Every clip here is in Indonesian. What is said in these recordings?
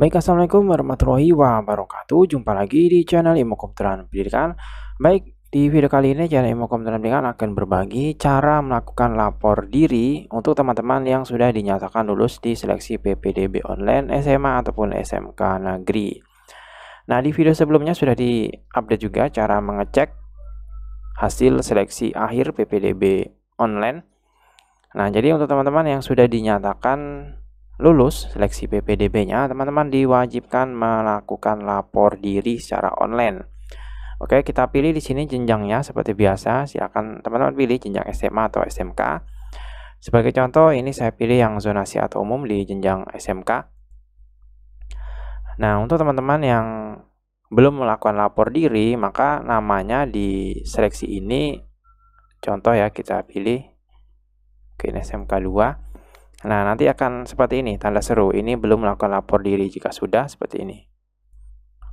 Baik, Assalamualaikum warahmatullahi wabarakatuh. Jumpa lagi di channel Imo Komputeran Pendidikan. Baik, di video kali ini channel Imo Komputeran Pendidikan akan berbagi cara melakukan lapor diri untuk teman-teman yang sudah dinyatakan lulus di seleksi PPDB online SMA ataupun SMK negeri. Nah, di video sebelumnya sudah di-update juga cara mengecek hasil seleksi akhir PPDB online. Nah, jadi untuk teman-teman yang sudah dinyatakan lulus seleksi PPDB-nya, teman-teman diwajibkan melakukan lapor diri secara online. Oke, kita pilih di sini jenjangnya seperti biasa. Silakan teman-teman pilih jenjang SMA atau SMK. Sebagai contoh, ini saya pilih yang zonasi atau umum di jenjang SMK. Nah, untuk teman-teman yang belum melakukan lapor diri, maka namanya di seleksi ini contoh ya kita pilih. ke SMK 2. Nah, nanti akan seperti ini, tanda seru. Ini belum melakukan lapor diri jika sudah seperti ini.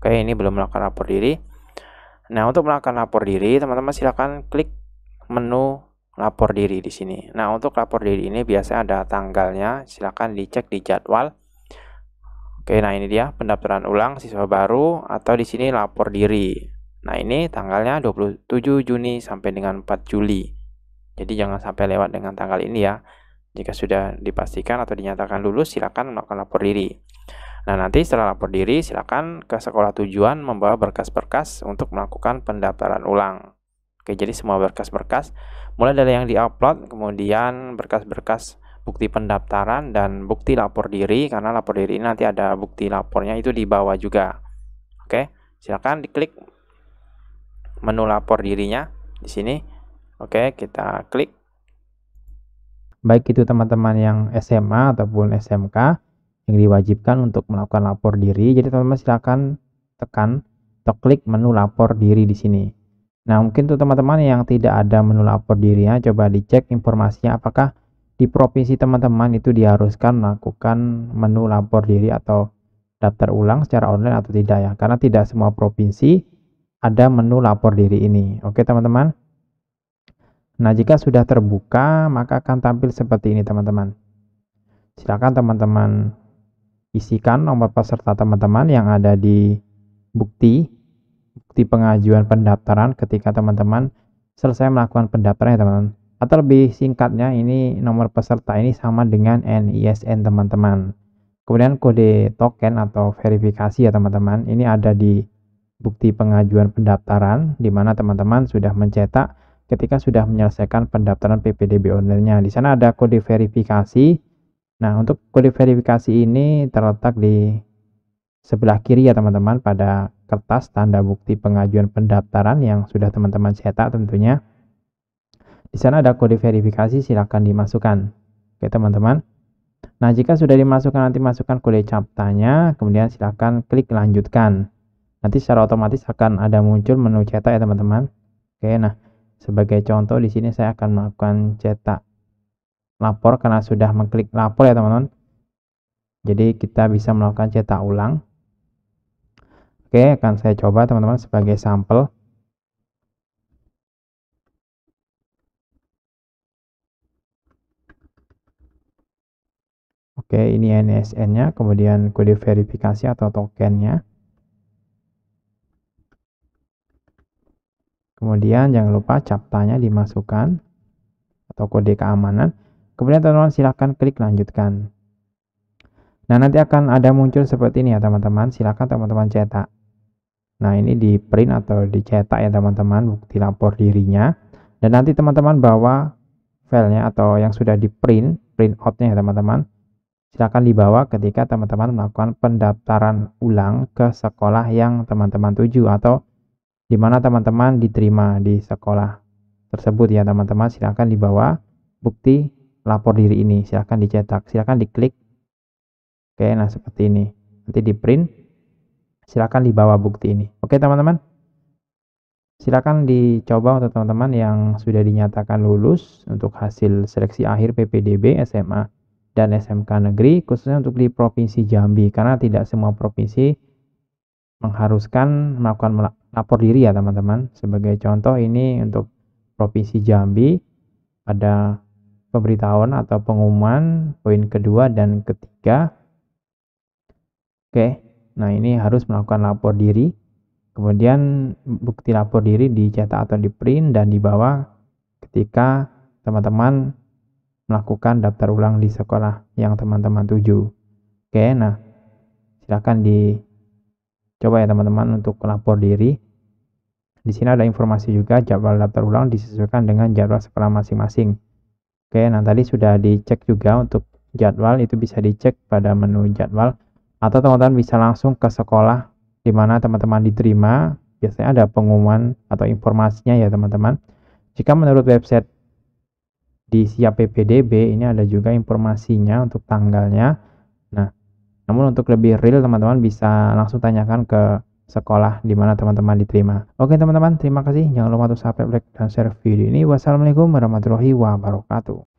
Oke, ini belum melakukan lapor diri. Nah, untuk melakukan lapor diri, teman-teman silakan klik menu lapor diri di sini. Nah, untuk lapor diri ini biasanya ada tanggalnya, silakan dicek di jadwal. Oke, nah ini dia pendaftaran ulang siswa baru atau di sini lapor diri. Nah, ini tanggalnya 27 Juni sampai dengan 4 Juli. Jadi jangan sampai lewat dengan tanggal ini ya. Jika sudah dipastikan atau dinyatakan lulus, silakan melakukan lapor diri. Nah, nanti setelah lapor diri, silakan ke sekolah tujuan membawa berkas-berkas untuk melakukan pendaftaran ulang. Oke, jadi semua berkas-berkas, mulai dari yang diupload, kemudian berkas-berkas bukti pendaftaran dan bukti lapor diri, karena lapor diri nanti ada bukti lapornya itu di bawah juga. Oke, silakan diklik menu lapor dirinya di sini. Oke, kita klik baik itu teman-teman yang SMA ataupun SMK yang diwajibkan untuk melakukan lapor diri. Jadi teman-teman silakan tekan atau klik menu lapor diri di sini. Nah, mungkin tuh teman-teman yang tidak ada menu lapor dirinya coba dicek informasinya apakah di provinsi teman-teman itu diharuskan melakukan menu lapor diri atau daftar ulang secara online atau tidak ya. Karena tidak semua provinsi ada menu lapor diri ini. Oke, teman-teman. Nah, jika sudah terbuka, maka akan tampil seperti ini, teman-teman. Silakan teman-teman isikan nomor peserta teman-teman yang ada di bukti bukti pengajuan pendaftaran ketika teman-teman selesai melakukan pendaftaran ya teman-teman. Atau lebih singkatnya ini nomor peserta ini sama dengan NISN teman-teman. Kemudian kode token atau verifikasi ya teman-teman. Ini ada di bukti pengajuan pendaftaran di mana teman-teman sudah mencetak ketika sudah menyelesaikan pendaftaran PPDB online-nya. Di sana ada kode verifikasi. Nah, untuk kode verifikasi ini terletak di sebelah kiri ya teman-teman pada kertas tanda bukti pengajuan pendaftaran yang sudah teman-teman cetak tentunya. Di sana ada kode verifikasi silahkan dimasukkan. Oke teman-teman. Nah, jika sudah dimasukkan nanti masukkan kode captanya, kemudian silahkan klik lanjutkan. Nanti secara otomatis akan ada muncul menu cetak ya teman-teman. Oke, nah sebagai contoh di sini saya akan melakukan cetak lapor karena sudah mengklik lapor ya teman-teman. Jadi kita bisa melakukan cetak ulang. Oke, akan saya coba teman-teman sebagai sampel. Oke, ini NSN-nya, kemudian kode verifikasi atau tokennya. Kemudian jangan lupa captanya dimasukkan atau kode keamanan. Kemudian teman-teman silahkan klik lanjutkan. Nah nanti akan ada muncul seperti ini ya teman-teman. Silahkan teman-teman cetak. Nah ini di print atau dicetak ya teman-teman bukti lapor dirinya. Dan nanti teman-teman bawa filenya atau yang sudah di print, print outnya ya teman-teman. Silahkan dibawa ketika teman-teman melakukan pendaftaran ulang ke sekolah yang teman-teman tuju atau di mana teman-teman diterima di sekolah tersebut ya teman-teman silahkan dibawa bukti lapor diri ini silahkan dicetak silahkan diklik oke nah seperti ini nanti di print silahkan dibawa bukti ini oke teman-teman silahkan dicoba untuk teman-teman yang sudah dinyatakan lulus untuk hasil seleksi akhir PPDB SMA dan SMK negeri khususnya untuk di provinsi Jambi karena tidak semua provinsi mengharuskan melakukan lapor diri ya teman-teman. Sebagai contoh ini untuk Provinsi Jambi ada pemberitahuan atau pengumuman poin kedua dan ketiga. Oke, nah ini harus melakukan lapor diri. Kemudian bukti lapor diri dicetak atau di print dan dibawa ketika teman-teman melakukan daftar ulang di sekolah yang teman-teman tuju. Oke, nah silakan di Coba ya teman-teman untuk lapor diri. Di sini ada informasi juga jadwal daftar ulang disesuaikan dengan jadwal sekolah masing-masing. Oke, nah tadi sudah dicek juga untuk jadwal itu bisa dicek pada menu jadwal atau teman-teman bisa langsung ke sekolah di mana teman-teman diterima. Biasanya ada pengumuman atau informasinya ya teman-teman. Jika menurut website di siap PPDB ini ada juga informasinya untuk tanggalnya namun untuk lebih real teman-teman bisa langsung tanyakan ke sekolah di mana teman-teman diterima. Oke teman-teman, terima kasih. Jangan lupa untuk subscribe, like, dan share video ini. Wassalamualaikum warahmatullahi wabarakatuh.